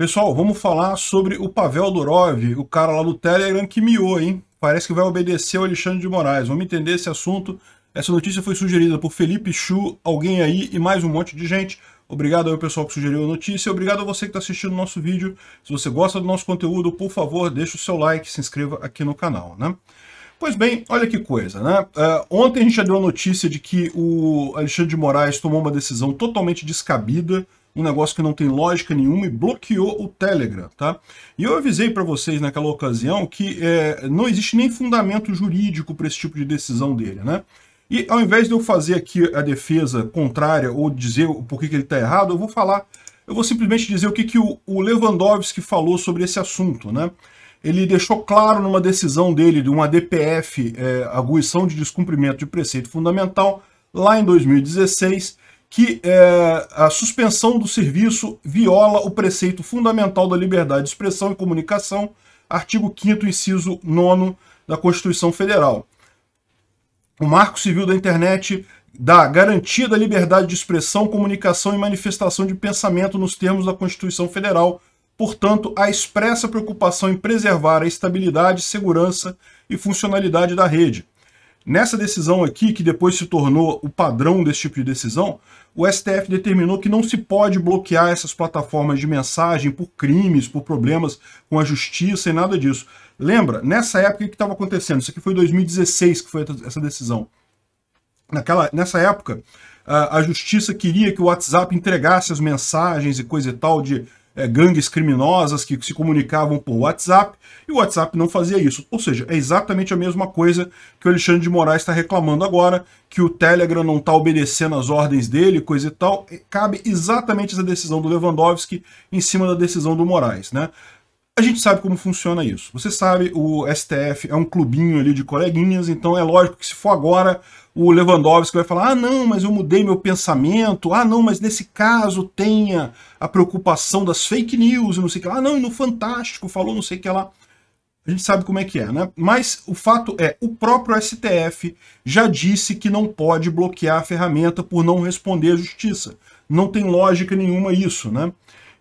Pessoal, vamos falar sobre o Pavel Durov, o cara lá do Telegram que miou, hein? Parece que vai obedecer o Alexandre de Moraes. Vamos entender esse assunto. Essa notícia foi sugerida por Felipe Chu, alguém aí e mais um monte de gente. Obrigado ao pessoal que sugeriu a notícia. Obrigado a você que está assistindo o nosso vídeo. Se você gosta do nosso conteúdo, por favor, deixe o seu like se inscreva aqui no canal, né? Pois bem, olha que coisa, né? Uh, ontem a gente já deu a notícia de que o Alexandre de Moraes tomou uma decisão totalmente descabida um negócio que não tem lógica nenhuma e bloqueou o Telegram, tá? E eu avisei para vocês naquela ocasião que é, não existe nem fundamento jurídico para esse tipo de decisão dele, né? E ao invés de eu fazer aqui a defesa contrária ou dizer por que, que ele está errado, eu vou falar, eu vou simplesmente dizer o que, que o, o Lewandowski falou sobre esse assunto, né? Ele deixou claro numa decisão dele de uma DPF, é, aguição de descumprimento de preceito fundamental, lá em 2016, que é, a suspensão do serviço viola o preceito fundamental da liberdade de expressão e comunicação, artigo 5 inciso 9 da Constituição Federal. O Marco Civil da Internet dá garantia da liberdade de expressão, comunicação e manifestação de pensamento nos termos da Constituição Federal, portanto, a expressa preocupação em preservar a estabilidade, segurança e funcionalidade da rede, Nessa decisão aqui, que depois se tornou o padrão desse tipo de decisão, o STF determinou que não se pode bloquear essas plataformas de mensagem por crimes, por problemas com a justiça e nada disso. Lembra, nessa época o que estava acontecendo? Isso aqui foi 2016 que foi essa decisão. Naquela, nessa época, a justiça queria que o WhatsApp entregasse as mensagens e coisa e tal de é, gangues criminosas que se comunicavam por WhatsApp, e o WhatsApp não fazia isso. Ou seja, é exatamente a mesma coisa que o Alexandre de Moraes está reclamando agora, que o Telegram não está obedecendo as ordens dele, coisa e tal. E cabe exatamente essa decisão do Lewandowski em cima da decisão do Moraes, né? A gente sabe como funciona isso. Você sabe, o STF é um clubinho ali de coleguinhas, então é lógico que se for agora, o Lewandowski vai falar: ah, não, mas eu mudei meu pensamento, ah, não, mas nesse caso tenha a preocupação das fake news e não sei o que lá, ah, não, e no Fantástico falou não sei o que lá. A gente sabe como é que é, né? Mas o fato é, o próprio STF já disse que não pode bloquear a ferramenta por não responder à justiça. Não tem lógica nenhuma isso, né?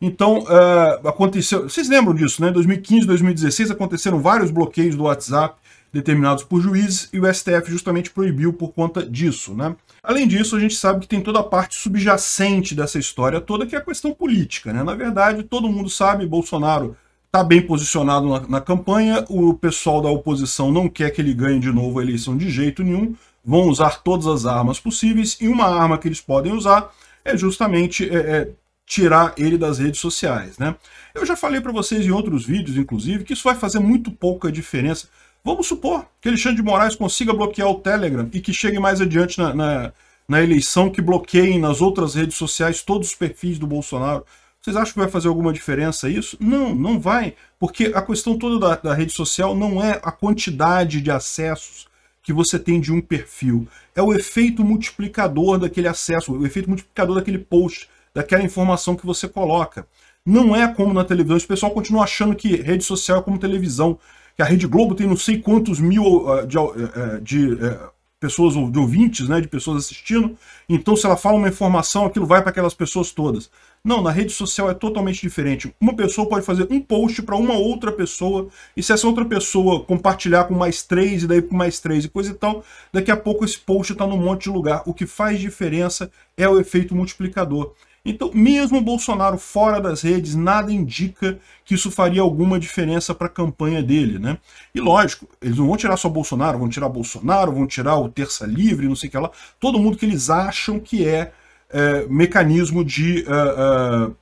Então, uh, aconteceu. Vocês lembram disso, né? Em 2015, 2016 aconteceram vários bloqueios do WhatsApp determinados por juízes e o STF justamente proibiu por conta disso, né? Além disso, a gente sabe que tem toda a parte subjacente dessa história toda, que é a questão política, né? Na verdade, todo mundo sabe, Bolsonaro está bem posicionado na, na campanha, o pessoal da oposição não quer que ele ganhe de novo a eleição de jeito nenhum, vão usar todas as armas possíveis, e uma arma que eles podem usar é justamente é, é, tirar ele das redes sociais, né? Eu já falei para vocês em outros vídeos, inclusive, que isso vai fazer muito pouca diferença. Vamos supor que Alexandre de Moraes consiga bloquear o Telegram e que chegue mais adiante na, na, na eleição que bloqueiem nas outras redes sociais todos os perfis do Bolsonaro. Vocês acham que vai fazer alguma diferença isso? Não, não vai, porque a questão toda da, da rede social não é a quantidade de acessos que você tem de um perfil, é o efeito multiplicador daquele acesso, o efeito multiplicador daquele post daquela informação que você coloca. Não é como na televisão. O pessoal continua achando que rede social é como televisão, que a Rede Globo tem não sei quantos mil uh, de, uh, de uh, pessoas, de ouvintes, né, de pessoas assistindo. Então, se ela fala uma informação, aquilo vai para aquelas pessoas todas. Não, na rede social é totalmente diferente. Uma pessoa pode fazer um post para uma outra pessoa, e se essa outra pessoa compartilhar com mais três, e daí com mais três e coisa e tal, daqui a pouco esse post está num monte de lugar. O que faz diferença é o efeito multiplicador. Então, mesmo Bolsonaro fora das redes, nada indica que isso faria alguma diferença para a campanha dele, né? E lógico, eles não vão tirar só Bolsonaro, vão tirar Bolsonaro, vão tirar o Terça Livre, não sei o que lá, todo mundo que eles acham que é, é mecanismo de uh, uh,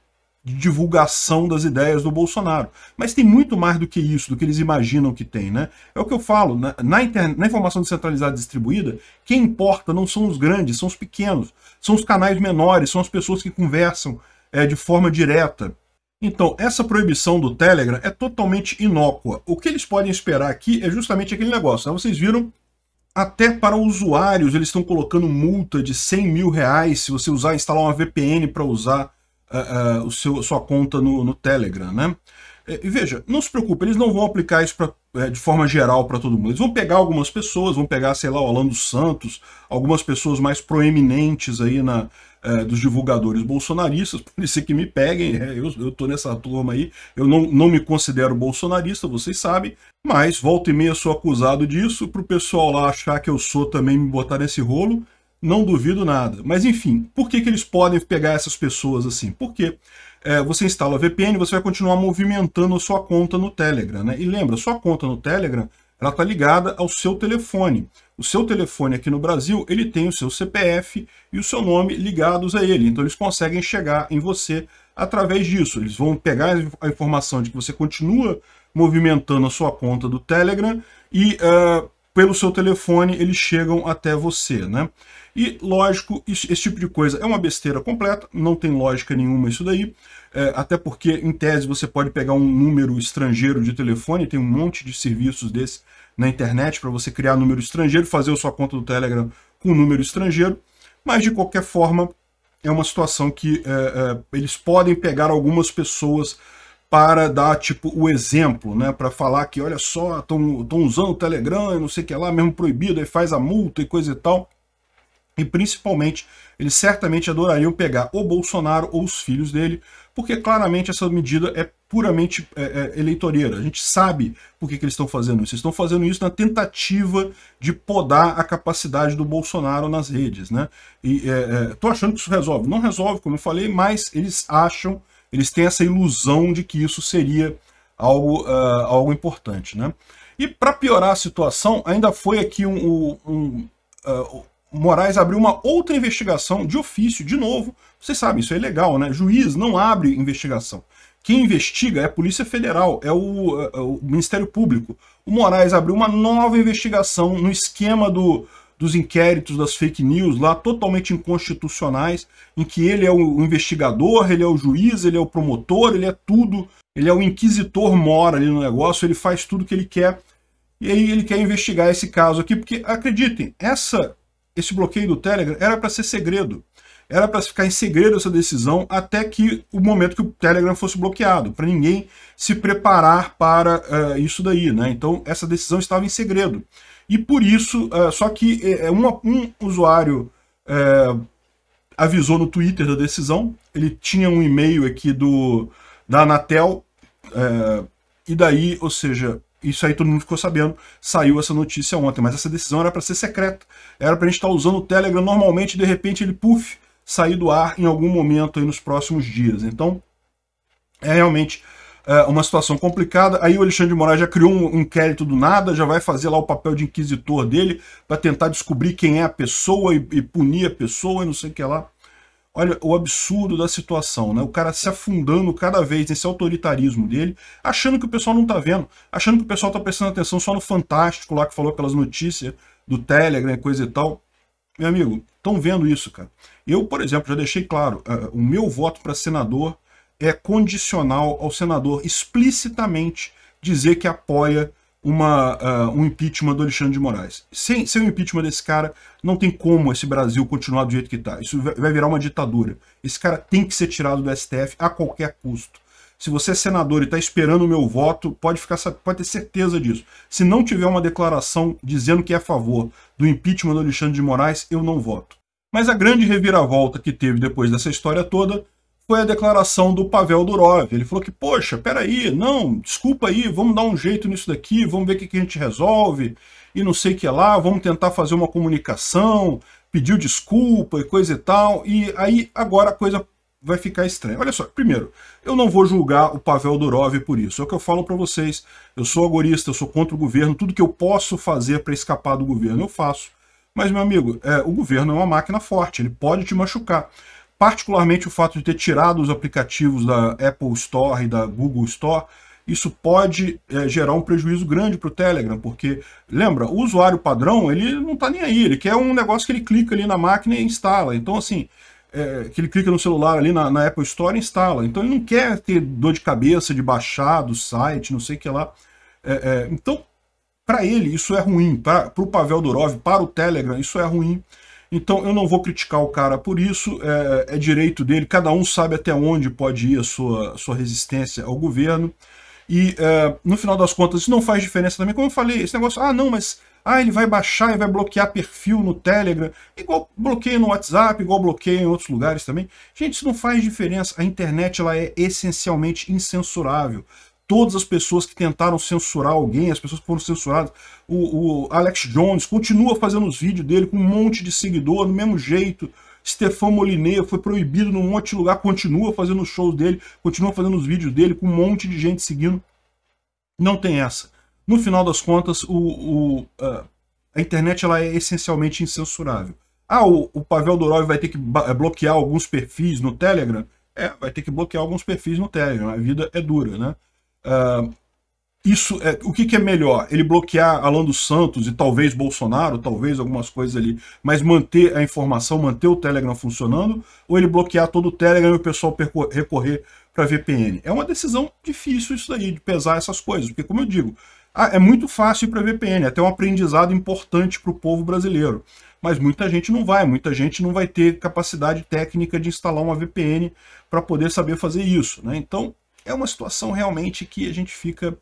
de divulgação das ideias do Bolsonaro. Mas tem muito mais do que isso, do que eles imaginam que tem, né? É o que eu falo, na, na, na informação descentralizada distribuída, quem importa não são os grandes, são os pequenos, são os canais menores, são as pessoas que conversam é, de forma direta. Então, essa proibição do Telegram é totalmente inócua. O que eles podem esperar aqui é justamente aquele negócio. Né? Vocês viram até para usuários, eles estão colocando multa de 100 mil reais se você usar, instalar uma VPN para usar uh, o seu, sua conta no, no Telegram, né? E veja, não se preocupe, eles não vão aplicar isso pra, é, de forma geral para todo mundo. Eles vão pegar algumas pessoas, vão pegar, sei lá, o Orlando Santos, algumas pessoas mais proeminentes aí na, é, dos divulgadores bolsonaristas, pode ser que me peguem, é, eu, estou nessa turma aí, eu não, não me considero bolsonarista, vocês sabem, mas volta e meia sou acusado disso, para o pessoal lá achar que eu sou também me botar nesse rolo, não duvido nada. Mas enfim, por que, que eles podem pegar essas pessoas assim? Porque é, você instala a VPN, você vai continuar movimentando a sua conta no Telegram, né? E lembra, sua conta no Telegram, ela está ligada ao seu telefone. O seu telefone aqui no Brasil, ele tem o seu CPF e o seu nome ligados a ele. Então eles conseguem chegar em você através disso. Eles vão pegar a informação de que você continua movimentando a sua conta do Telegram e uh, pelo seu telefone eles chegam até você, né? E, lógico, isso, esse tipo de coisa é uma besteira completa, não tem lógica nenhuma isso daí, é, até porque, em tese, você pode pegar um número estrangeiro de telefone, tem um monte de serviços desse na internet para você criar número estrangeiro, fazer a sua conta do Telegram com número estrangeiro, mas, de qualquer forma, é uma situação que é, é, eles podem pegar algumas pessoas para dar tipo o exemplo, né? Para falar que olha só, estão usando o Telegram e não sei o que lá, mesmo proibido, aí faz a multa e coisa e tal. E principalmente, eles certamente adorariam pegar o Bolsonaro ou os filhos dele, porque claramente essa medida é puramente é, é, eleitoreira. A gente sabe por que, que eles estão fazendo isso. Eles estão fazendo isso na tentativa de podar a capacidade do Bolsonaro nas redes. né? E é, é, tô achando que isso resolve. Não resolve, como eu falei, mas eles acham eles têm essa ilusão de que isso seria algo, uh, algo importante. Né? E para piorar a situação, ainda foi aqui um, um, um uh, ah, Moraes abriu uma outra investigação de ofício, de novo. Vocês sabem, isso é legal, né? Juiz não abre investigação. Quem investiga é a Polícia Federal, é o, é o Ministério Público. O Moraes abriu uma nova investigação no esquema do, dos inquéritos das fake news lá, totalmente inconstitucionais, em que ele é o investigador, ele é o juiz, ele é o promotor, ele é tudo, ele é o inquisitor mora ali no negócio, ele faz tudo que ele quer, e aí ele quer investigar esse caso aqui, porque, acreditem, essa, esse bloqueio do Telegram era para ser segredo, era para ficar em segredo essa decisão até que o momento que o Telegram fosse bloqueado, para ninguém se preparar para uh, isso daí, né? Então essa decisão estava em segredo. E por isso, é, só que é, é, uma, um usuário é, avisou no Twitter da decisão, ele tinha um e-mail aqui do da Anatel, é, e daí, ou seja, isso aí todo mundo ficou sabendo, saiu essa notícia ontem, mas essa decisão era para ser secreta, era para a gente estar tá usando o Telegram normalmente, de repente ele, puff, sair do ar em algum momento aí nos próximos dias. Então, é realmente é, uma situação complicada. Aí o Alexandre de Moraes já criou um inquérito do nada, já vai fazer lá o papel de inquisitor dele para tentar descobrir quem é a pessoa e, e punir a pessoa e não sei o que lá. Olha o absurdo da situação, né? O cara se afundando cada vez nesse autoritarismo dele, achando que o pessoal não tá vendo, achando que o pessoal tá prestando atenção só no Fantástico lá que falou aquelas notícias do Telegram e coisa e tal. Meu amigo, estão vendo isso, cara. Eu, por exemplo, já deixei claro, uh, o meu voto para senador é condicional ao senador explicitamente dizer que apoia uma, uh, um impeachment do Alexandre de Moraes. Sem, sem o impeachment desse cara, não tem como esse Brasil continuar do jeito que está. Isso vai virar uma ditadura. Esse cara tem que ser tirado do STF a qualquer custo. Se você é senador e está esperando o meu voto, pode, ficar, pode ter certeza disso. Se não tiver uma declaração dizendo que é a favor do impeachment do Alexandre de Moraes, eu não voto. Mas a grande reviravolta que teve depois dessa história toda foi a declaração do Pavel Durov. Ele falou que, poxa, peraí, não, desculpa aí, vamos dar um jeito nisso daqui, vamos ver o que, a gente resolve, e não sei o que lá, vamos tentar fazer uma comunicação, pediu desculpa e coisa e tal, e aí agora a coisa vai ficar estranha. Olha só, primeiro, eu não vou julgar o Pavel Durov por isso, é o que eu falo para vocês, eu sou agorista, eu sou contra o governo, tudo que eu posso fazer para escapar do governo eu faço. Mas, meu amigo, é, o governo é uma máquina forte, ele pode te machucar particularmente o fato de ter tirado os aplicativos da Apple Store e da Google Store, isso pode é, gerar um prejuízo grande para o Telegram, porque, lembra, o usuário padrão, ele não está nem aí, ele quer um negócio que ele clica ali na máquina e instala. Então, assim, é, que ele clica no celular ali na, na Apple Store e instala. Então, ele não quer ter dor de cabeça de baixar do site, não sei o que lá. É, é então, para ele, isso é ruim. Para o Pavel Durov, para o Telegram, isso é ruim. Então eu não vou criticar o cara por isso, é, é direito dele, cada um sabe até onde pode ir a sua, sua resistência ao governo. E é, no final das contas, isso não faz diferença também. Como eu falei, esse negócio, ah, não, mas ah, ele vai baixar e vai bloquear perfil no Telegram, igual bloqueio no WhatsApp, igual bloqueio em outros lugares também. Gente, isso não faz diferença. A internet ela é essencialmente incensurável todas as pessoas que tentaram censurar alguém, as pessoas que foram censuradas. O, o Alex Jones continua fazendo os vídeos dele com um monte de seguidor, do mesmo jeito. Stefan Molineiro foi proibido num monte de lugar, continua fazendo os shows dele, continua fazendo os vídeos dele, com um monte de gente seguindo. Não tem essa. No final das contas, o, o a internet ela é essencialmente incensurável. Ah, o, o Pavel Dorov vai ter que eh, bloquear alguns perfis no Telegram? É, vai ter que bloquear alguns perfis no Telegram. A vida é dura, né? Ah, isso é, o que, que, é melhor? Ele bloquear Alan dos Santos e talvez Bolsonaro, talvez algumas coisas ali, mas manter a informação, manter o Telegram funcionando, ou ele bloquear todo o Telegram e o pessoal recorrer para VPN? É uma decisão difícil isso aí de pesar essas coisas, porque como eu digo, é muito fácil ir para VPN, é até um aprendizado importante para o povo brasileiro, mas muita gente não vai, muita gente não vai ter capacidade técnica de instalar uma VPN para poder saber fazer isso, né? Então, é uma situação realmente que a gente fica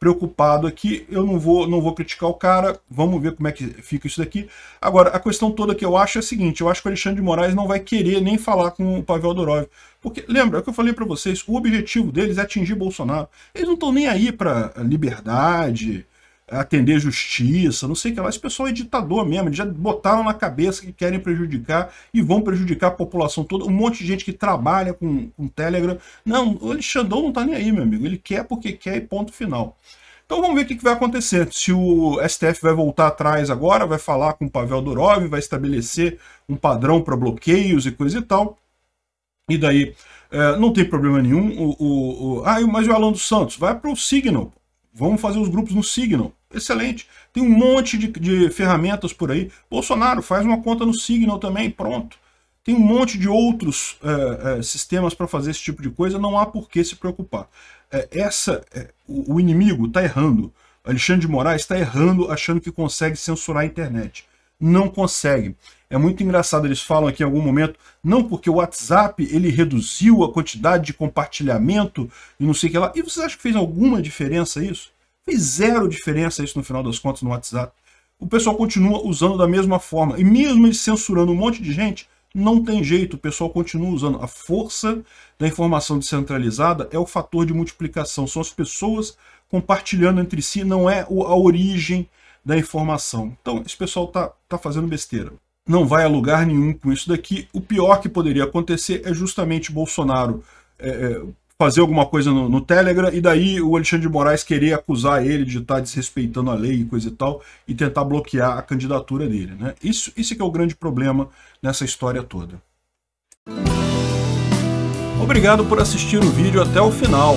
preocupado aqui. Eu não vou, não vou criticar o cara, vamos ver como é que fica isso daqui. Agora, a questão toda que eu acho é a seguinte, eu acho que o Alexandre de Moraes não vai querer nem falar com o Pavel Dorov. Porque, lembra, é o que eu falei para vocês, o objetivo deles é atingir Bolsonaro. Eles não estão nem aí para liberdade, atender justiça, não sei o que lá. Esse pessoal é ditador mesmo, eles já botaram na cabeça que querem prejudicar e vão prejudicar a população toda. Um monte de gente que trabalha com, com Telegram. Não, o Alexandrão não tá nem aí, meu amigo. Ele quer porque quer e ponto final. Então vamos ver o que, vai acontecer. Se o STF vai voltar atrás agora, vai falar com o Pavel Durov, vai estabelecer um padrão para bloqueios e coisa e tal. E daí, é, não tem problema nenhum. O, o, o... Ah, mas e o Alan dos Santos? Vai para o Signal. Vamos fazer os grupos no Signal. Excelente. Tem um monte de, de ferramentas por aí. Bolsonaro, faz uma conta no Signal também, pronto. Tem um monte de outros é, é, sistemas para fazer esse tipo de coisa, não há por que se preocupar. É, essa, é, o, o, inimigo está errando. Alexandre de Moraes está errando achando que consegue censurar a internet. Não consegue. É muito engraçado, eles falam aqui em algum momento, não porque o WhatsApp ele reduziu a quantidade de compartilhamento e não sei o que lá. E vocês acham que fez alguma diferença isso? Fez zero diferença isso no final das contas no WhatsApp. O pessoal continua usando da mesma forma. E mesmo eles censurando um monte de gente, não tem jeito, o pessoal continua usando. A força da informação descentralizada é o fator de multiplicação, são as pessoas compartilhando entre si, não é a origem da informação. Então, esse pessoal está tá fazendo besteira não vai a lugar nenhum com isso daqui. O pior que poderia acontecer é justamente Bolsonaro é, é fazer alguma coisa no, no, Telegram e daí o Alexandre de Moraes querer acusar ele de estar tá desrespeitando a lei e coisa e tal e tentar bloquear a candidatura dele. Né? Isso, isso que é o grande problema nessa história toda. Obrigado por assistir o vídeo até o final.